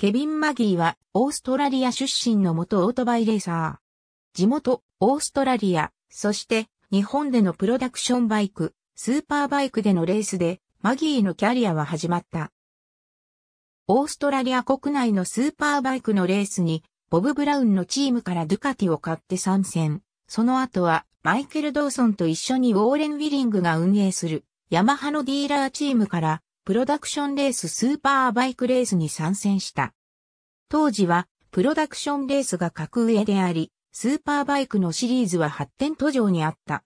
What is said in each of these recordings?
ケビン・マギーは、オーストラリア出身の元オートバイレーサー。地元、オーストラリア、そして、日本でのプロダクションバイク、スーパーバイクでのレースで、マギーのキャリアは始まった。オーストラリア国内のスーパーバイクのレースに、ボブ・ブラウンのチームからドゥカティを買って参戦。その後は、マイケル・ドーソンと一緒にウォーレン・ウィリングが運営する、ヤマハのディーラーチームから、プロダクションレーススーパーバイクレースに参戦した。当時は、プロダクションレースが格上であり、スーパーバイクのシリーズは発展途上にあった。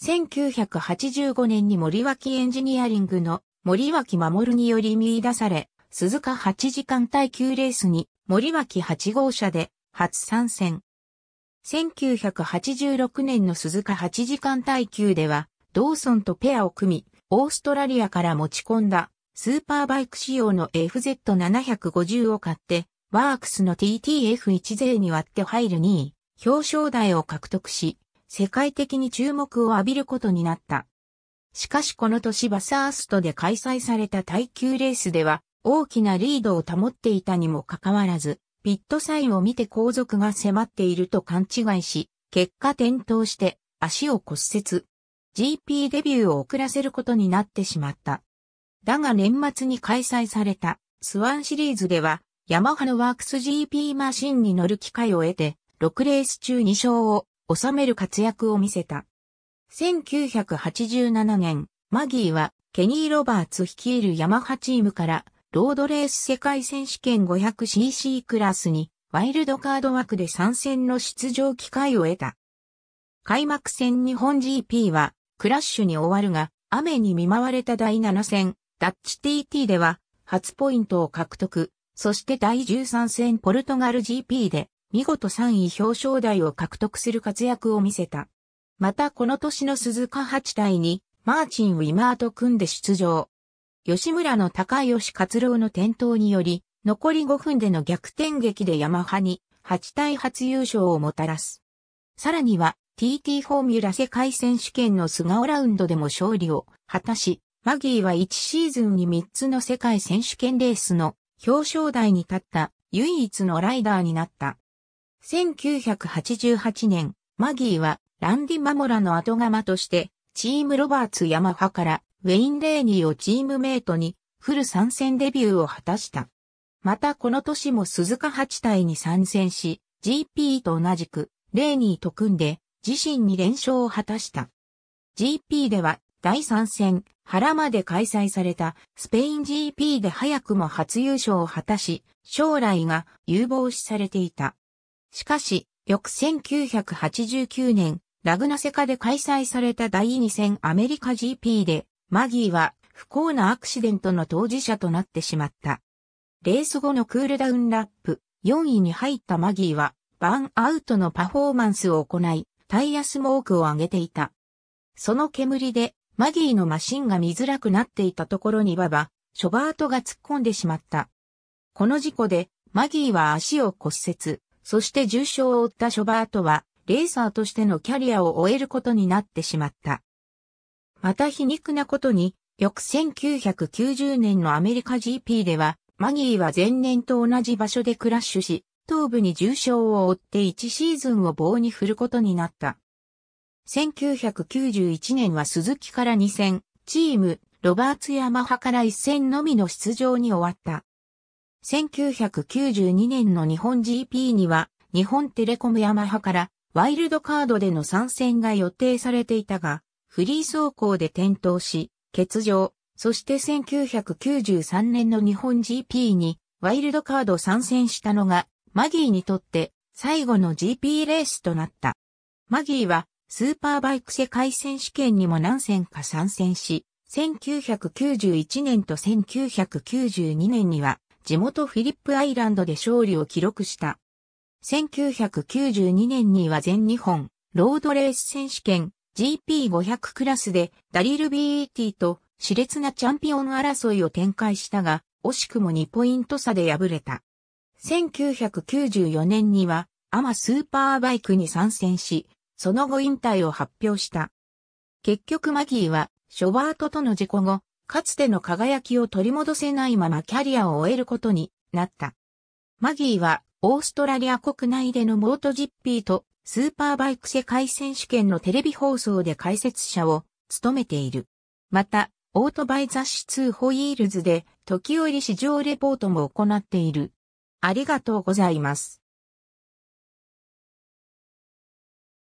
1985年に森脇エンジニアリングの森脇守により見出され、鈴鹿8時間耐久レースに森脇8号車で初参戦。1986年の鈴鹿8時間耐久では、ドーソンとペアを組み、オーストラリアから持ち込んだスーパーバイク仕様の FZ750 を買って、ワークスの t t f 1勢に割って入る2位、表彰台を獲得し、世界的に注目を浴びることになった。しかしこの年バサーストで開催された耐久レースでは、大きなリードを保っていたにもかかわらず、ピットサインを見て後続が迫っていると勘違いし、結果転倒して足を骨折。GP デビューを遅らせることになってしまった。だが年末に開催されたスワンシリーズでは、ヤマハのワークス GP マシンに乗る機会を得て、6レース中2勝を収める活躍を見せた。1987年、マギーはケニー・ロバーツ率いるヤマハチームからロードレース世界選手権 500cc クラスにワイルドカード枠で参戦の出場機会を得た。開幕戦日本 GP はクラッシュに終わるが、雨に見舞われた第7戦、ダッチ TT では、初ポイントを獲得、そして第13戦ポルトガル GP で、見事3位表彰台を獲得する活躍を見せた。またこの年の鈴鹿8対に、マーチン・ウィマーと組んで出場。吉村の高吉勝郎の転倒により、残り5分での逆転劇でヤマハに8対初優勝をもたらす。さらには、TT フォーミュラ世界選手権の菅生ラウンドでも勝利を果たし、マギーは1シーズンに3つの世界選手権レースの表彰台に立った唯一のライダーになった。1988年、マギーはランディ・マモラの後釜として、チームロバーツ・ヤマハからウェイン・レーニーをチームメイトにフル参戦デビューを果たした。またこの年も鈴鹿八体に参戦し、GP と同じくレーニーと組んで自身に連勝を果たした。GP では第3戦、原まで開催されたスペイン GP で早くも初優勝を果たし、将来が有望視されていた。しかし、翌1989年、ラグナセカで開催された第2戦アメリカ GP で、マギーは不幸なアクシデントの当事者となってしまった。レース後のクールダウンラップ、4位に入ったマギーは、バーンアウトのパフォーマンスを行い、タイヤスモークを上げていた。その煙で、マギーのマシンが見づらくなっていたところにババ、ショバートが突っ込んでしまった。この事故で、マギーは足を骨折、そして重傷を負ったショバートは、レーサーとしてのキャリアを終えることになってしまった。また皮肉なことに、翌1990年のアメリカ GP では、マギーは前年と同じ場所でクラッシュし、頭部に重傷を負って1シーズンを棒に振ることになった。1991年は鈴木から2戦、チーム、ロバーツヤマハから1戦のみの出場に終わった。1992年の日本 GP には、日本テレコムヤマハからワイルドカードでの参戦が予定されていたが、フリー走行で転倒し、欠場、そして1993年の日本 GP にワイルドカード参戦したのがマギーにとって最後の GP レースとなった。マギーはスーパーバイク世界選手権にも何戦か参戦し、1991年と1992年には地元フィリップアイランドで勝利を記録した。1992年には全日本ロードレース選手権 GP500 クラスでダリル BET と熾烈なチャンピオン争いを展開したが、惜しくも2ポイント差で敗れた。1994年には、アマスーパーバイクに参戦し、その後引退を発表した。結局マギーは、ショバートとの事故後、かつての輝きを取り戻せないままキャリアを終えることになった。マギーは、オーストラリア国内でのモートジッピーとスーパーバイク世界選手権のテレビ放送で解説者を務めている。また、オートバイ雑誌2ホイールズで時折市場レポートも行っている。ありがとうございます。